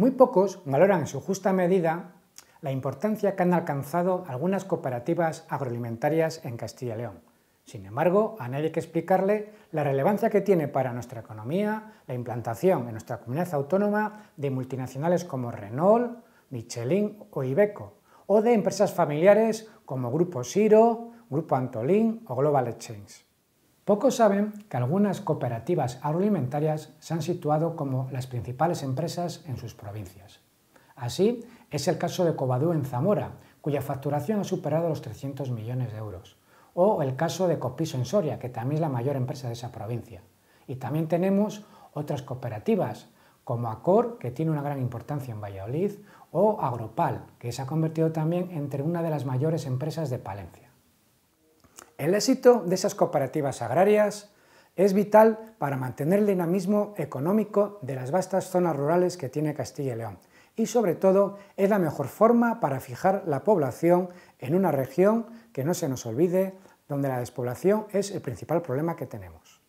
Muy pocos valoran en su justa medida la importancia que han alcanzado algunas cooperativas agroalimentarias en Castilla y León. Sin embargo, a nadie hay que explicarle la relevancia que tiene para nuestra economía la implantación en nuestra comunidad autónoma de multinacionales como Renault, Michelin o Ibeco, o de empresas familiares como Grupo Siro, Grupo Antolín o Global Exchange. Pocos saben que algunas cooperativas agroalimentarias se han situado como las principales empresas en sus provincias. Así es el caso de Cobadú en Zamora, cuya facturación ha superado los 300 millones de euros, o el caso de Copiso en Soria, que también es la mayor empresa de esa provincia. Y también tenemos otras cooperativas, como Acor, que tiene una gran importancia en Valladolid, o Agropal, que se ha convertido también entre una de las mayores empresas de Palencia. El éxito de esas cooperativas agrarias es vital para mantener el dinamismo económico de las vastas zonas rurales que tiene Castilla y León y sobre todo es la mejor forma para fijar la población en una región que no se nos olvide donde la despoblación es el principal problema que tenemos.